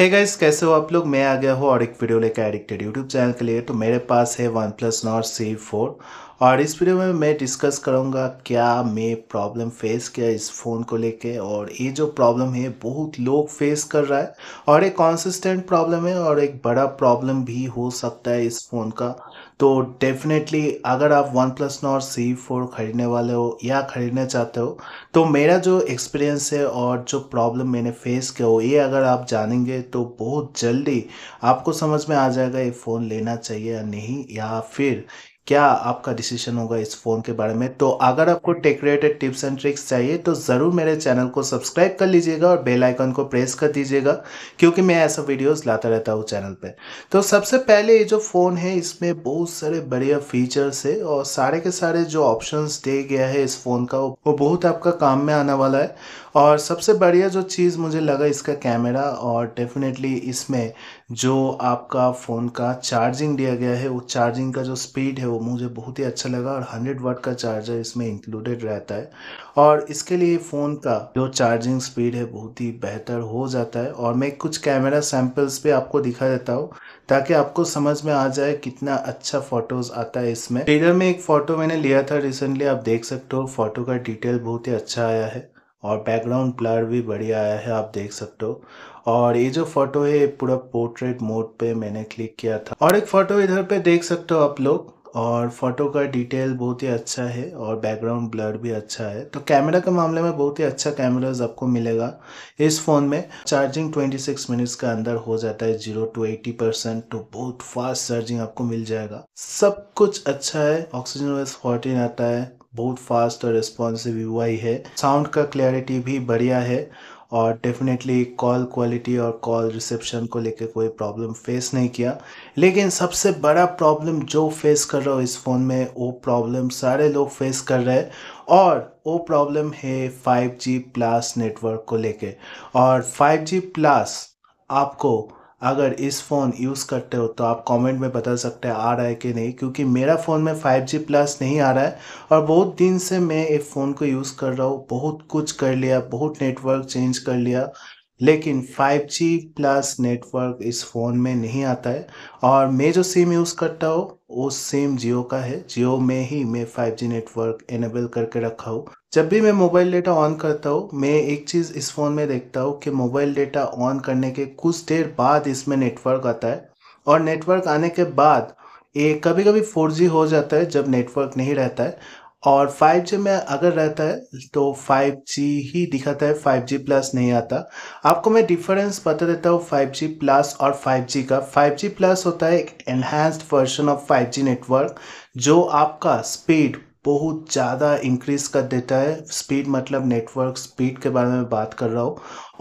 हे hey guys कैसे हो आप लोग मैं आ गया हूँ और एक वीडियो लेकर एडिक्टेड यूट्यूब चैनल के लिए तो मेरे पास है one plus Nord CE four और इस वीडियो में मैं डिस्कस करूँगा क्या मैं प्रॉब्लम फेस किया इस फ़ोन को लेके और ये जो प्रॉब्लम है बहुत लोग फेस कर रहा है और एक कॉन्सिस्टेंट प्रॉब्लम है और एक बड़ा प्रॉब्लम भी हो सकता है इस फ़ोन का तो डेफिनेटली अगर आप one plus Nord CE four ख़रीदने वाले हो या ख़रीदना चाहते हो तो मेरा जो एक्सपीरियंस है और जो प्रॉब्लम मैंने फेस किया हो ये अगर आप जानेंगे तो बहुत जल्दी आपको समझ में आ जाएगा ये फ़ोन लेना चाहिए या नहीं या फिर क्या आपका डिसीजन होगा इस फ़ोन के बारे में तो अगर आपको tech related tips and tricks चाहिए तो ज़रूर मेरे चैनल को सब्सक्राइब कर लीजिएगा और बेल आइकन को प्रेस कर दीजिएगा क्योंकि मैं ऐसा वीडियोस लाता रहता हूँ चैनल पे तो सबसे पहले ये जो फ़ोन है इसमें बहुत सारे बढ़िया फीचर्स है और सारे के सारे जो ऑप्शन दे गया है इस फ़ोन का वो बहुत आपका काम में आने वाला है और सबसे बढ़िया जो चीज़ मुझे लगा इसका कैमरा और डेफिनेटली इसमें जो आपका फ़ोन का चार्जिंग दिया गया है वो चार्जिंग का जो स्पीड है वो मुझे बहुत ही अच्छा लगा और 100 वाट का चार्जर इसमें इंक्लूडेड रहता है और इसके लिए फ़ोन का जो चार्जिंग स्पीड है बहुत ही बेहतर हो जाता है और मैं कुछ कैमरा सैम्पल्स भी आपको दिखा देता हूँ ताकि आपको समझ में आ जाए कितना अच्छा फ़ोटोज़ आता है इसमें ट्रेलर में एक फ़ोटो मैंने लिया था रिसेंटली आप देख सकते हो फ़ोटो का डिटेल बहुत ही अच्छा आया है और बैकग्राउंड ब्लर भी बढ़िया आया है आप देख सकते हो और ये जो फोटो है पूरा पोर्ट्रेट मोड पे मैंने क्लिक किया था और एक फ़ोटो इधर पे देख सकते हो आप लोग और फोटो का डिटेल बहुत ही अच्छा है और बैकग्राउंड ब्लर भी अच्छा है तो कैमरा के मामले में बहुत ही अच्छा कैमराज आपको मिलेगा इस फ़ोन में चार्जिंग 26 मिनट्स के अंदर हो जाता है जीरो टू एटी परसेंट तो बहुत फास्ट चार्जिंग आपको मिल जाएगा सब कुछ अच्छा है ऑक्सीजन वेस्ट फोर्टीन आता है बहुत फास्ट और रिस्पॉन्सिव यू है साउंड का क्लैरिटी भी बढ़िया है और डेफिनेटली कॉल क्वालिटी और कॉल रिसेप्शन को लेकर कोई प्रॉब्लम फेस नहीं किया लेकिन सबसे बड़ा प्रॉब्लम जो फेस कर रहा हो इस फ़ोन में वो प्रॉब्लम सारे लोग फेस कर रहे हैं और वो प्रॉब्लम है फाइव जी प्लस नेटवर्क को लेके और फाइव जी प्लस आपको अगर इस फ़ोन यूज़ करते हो तो आप कमेंट में बता सकते हैं आ रहा है कि नहीं क्योंकि मेरा फ़ोन में 5G प्लस नहीं आ रहा है और बहुत दिन से मैं इस फ़ोन को यूज़ कर रहा हूँ बहुत कुछ कर लिया बहुत नेटवर्क चेंज कर लिया लेकिन 5G प्लस नेटवर्क इस फ़ोन में नहीं आता है और मैं जो सिम यूज़ करता हूँ वो सेम जियो का है जियो में ही मैं 5G नेटवर्क इनेबल करके रखा हूँ जब भी मैं मोबाइल डेटा ऑन करता हूँ मैं एक चीज़ इस फ़ोन में देखता हूँ कि मोबाइल डेटा ऑन करने के कुछ देर बाद इसमें नेटवर्क आता है और नेटवर्क आने के बाद ये कभी कभी 4G हो जाता है जब नेटवर्क नहीं रहता है और 5G में अगर रहता है तो 5G ही दिखाता है 5G प्लस नहीं आता आपको मैं डिफरेंस बता देता हूँ 5G प्लस और 5G का 5G प्लस होता है एक enhanced version of 5G network जो आपका स्पीड बहुत ज़्यादा इंक्रीज कर देता है स्पीड मतलब नेटवर्क स्पीड के बारे में बात कर रहा हूँ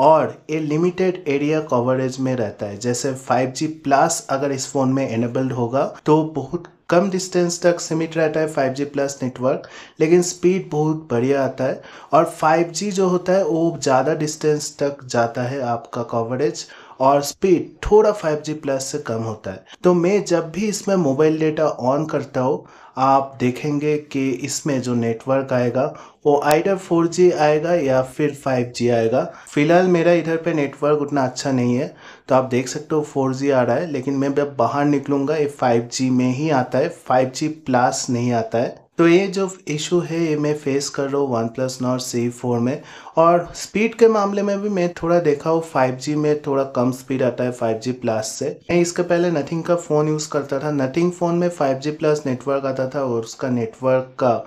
और ये लिमिटेड एरिया कवरेज में रहता है जैसे 5G प्लस अगर इस फ़ोन में एनेबल्ड होगा तो बहुत कम डिस्टेंस तक सीमित रहता है 5G प्लस नेटवर्क लेकिन स्पीड बहुत बढ़िया आता है और 5G जो होता है वो ज़्यादा डिस्टेंस तक जाता है आपका कवरेज और स्पीड थोड़ा 5G प्लस से कम होता है तो मैं जब भी इसमें मोबाइल डेटा ऑन करता हूँ आप देखेंगे कि इसमें जो नेटवर्क आएगा वो आइडर 4G आएगा या फिर 5G आएगा फिलहाल मेरा इधर पे नेटवर्क उतना अच्छा नहीं है तो आप देख सकते हो 4G आ रहा है लेकिन मैं जब बाहर निकलूँगा ये 5G में ही आता है 5G प्लस नहीं आता है तो ये जो इशू है ये मैं फेस कर रहा हूँ one plus Nord CE four में और स्पीड के मामले में भी मैं थोड़ा देखा हूँ फाइव जी में थोड़ा कम स्पीड आता है फाइव जी प्लस से मैं इसके पहले नथिंग का फ़ोन यूज़ करता था नथिंग फ़ोन में फाइव जी प्लस नेटवर्क आता था और उसका नेटवर्क का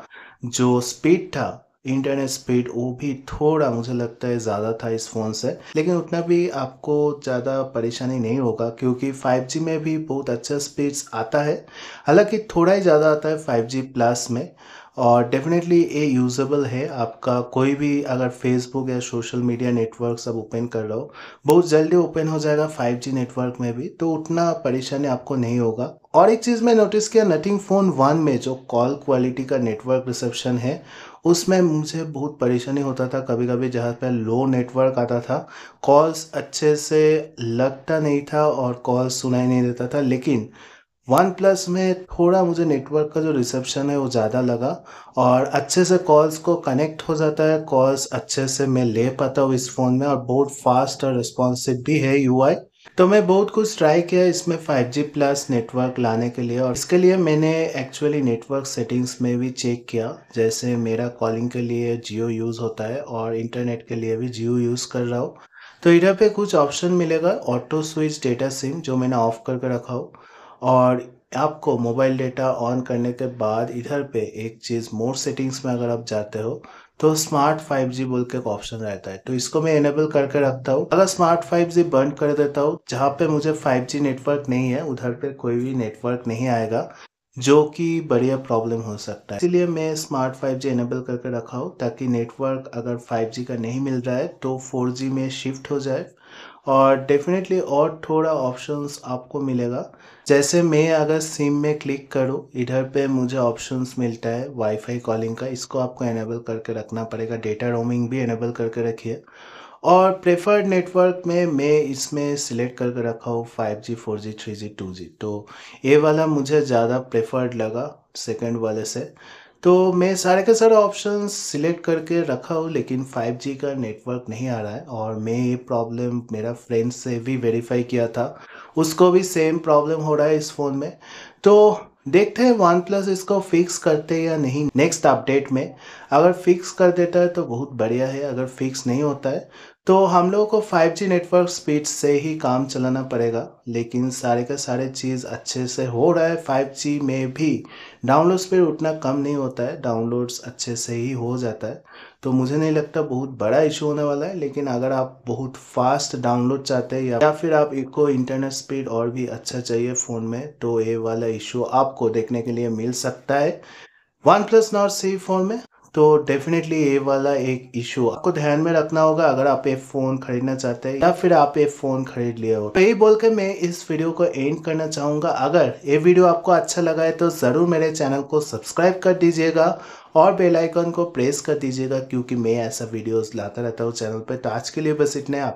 जो स्पीड था इंटरनेट स्पीड वो भी थोड़ा मुझे लगता है ज़्यादा था इस फ़ोन से लेकिन उतना भी आपको ज़्यादा परेशानी नहीं होगा क्योंकि 5G में भी बहुत अच्छा स्पीड्स आता है हालांकि थोड़ा ही ज़्यादा आता है 5G प्लस में और डेफिनेटली ये यूजेबल है आपका कोई भी अगर फेसबुक या सोशल मीडिया नेटवर्क सब ओपन कर रहा हो बहुत जल्दी ओपन हो जाएगा 5G नेटवर्क में भी तो उतना परेशानी आपको नहीं होगा और एक चीज़ मैं नोटिस किया नथिंग फ़ोन वन में जो कॉल क्वालिटी का नेटवर्क रिसेप्शन है उसमें मुझे बहुत परेशानी होता था कभी कभी जहाँ पर लो नेटवर्क आता था कॉल्स अच्छे से लगता नहीं था और कॉल सुनाई नहीं देता था लेकिन वन प्लस में थोड़ा मुझे नेटवर्क का जो रिसेप्शन है वो ज़्यादा लगा और अच्छे से कॉल्स को कनेक्ट हो जाता है कॉल्स अच्छे से मैं ले पाता हूँ इस फ़ोन में और बहुत फास्ट और रिस्पॉन्सिव भी है यू आई तो मैं बहुत कुछ ट्राई किया इसमें 5G प्लस नेटवर्क लाने के लिए और इसके लिए मैंने एक्चुअली नेटवर्क सेटिंग्स में भी चेक किया जैसे मेरा कॉलिंग के लिए जियो यूज़ होता है और इंटरनेट के लिए भी जियो यूज़ कर रहा हूँ तो इधर पे कुछ ऑप्शन मिलेगा ऑटो स्विच डेटा सिम जो मैंने ऑफ करके रखा हो और आपको मोबाइल डेटा ऑन करने के बाद इधर पे एक चीज़ मोर सेटिंग्स में अगर आप जाते हो तो स्मार्ट 5G बोल के एक ऑप्शन रहता है तो इसको मैं इनेबल करके रखता हूँ अगर स्मार्ट 5G बंद कर देता हूँ जहाँ पे मुझे 5G नेटवर्क नहीं है उधर पे कोई भी नेटवर्क नहीं आएगा जो कि बढ़िया प्रॉब्लम हो सकता है इसलिए मैं स्मार्ट 5G इनेबल करके रखा हूँ ताकि नेटवर्क अगर 5G का नहीं मिल रहा है तो 4G में शिफ्ट हो जाए और डेफिनेटली और थोड़ा ऑप्शंस आपको मिलेगा जैसे मैं अगर सिम में क्लिक करूँ इधर पे मुझे ऑप्शंस मिलता है वाईफाई कॉलिंग का इसको आपको एनेबल करके रखना पड़ेगा डेटा रोमिंग भी एनेबल करके रखिए और प्रेफर्ड नेटवर्क में मैं इसमें सिलेक्ट करके रखा हूँ five G G four three G two G तो ये वाला मुझे ज़्यादा प्रेफर्ड लगा सेकेंड वाले से तो मैं सारे के सारे ऑप्शन सिलेक्ट करके रखा हूँ लेकिन 5G का नेटवर्क नहीं आ रहा है और मैं ये प्रॉब्लम मेरा फ्रेंड से भी वेरीफाई किया था उसको भी सेम प्रॉब्लम हो रहा है इस फ़ोन में तो देखते हैं वन प्लस इसको फिक्स करते या नहीं नेक्स्ट अपडेट में अगर फिक्स कर देता है तो बहुत बढ़िया है अगर फिक्स नहीं होता है तो हम लोगों को 5G नेटवर्क स्पीड से ही काम चलाना पड़ेगा लेकिन सारे का सारे चीज़ अच्छे से हो रहा है 5G में भी डाउनलोड स्पीड उतना कम नहीं होता है डाउनलोड्स अच्छे से ही हो जाता है तो मुझे नहीं लगता बहुत बड़ा इशू होने वाला है लेकिन अगर आप बहुत फास्ट डाउनलोड चाहते हैं या फिर आप इको इंटरनेट स्पीड और भी अच्छा चाहिए फ़ोन में तो ये वाला इशू आपको देखने के लिए मिल सकता है one plus Nord CE phone में तो डेफिनेटली ये वाला एक इशू आपको ध्यान में रखना होगा अगर आप एक फ़ोन खरीदना चाहते हैं या फिर आप एक फ़ोन खरीद लिए हो तो यही बोल के मैं इस वीडियो को एंड करना चाहूँगा अगर ये वीडियो आपको अच्छा लगा है तो ज़रूर मेरे चैनल को सब्सक्राइब कर दीजिएगा और बेल आइकन को प्रेस कर दीजिएगा क्योंकि मैं ऐसा वीडियोस लाता रहता हूँ चैनल पर तो आज के लिए बस इतने आप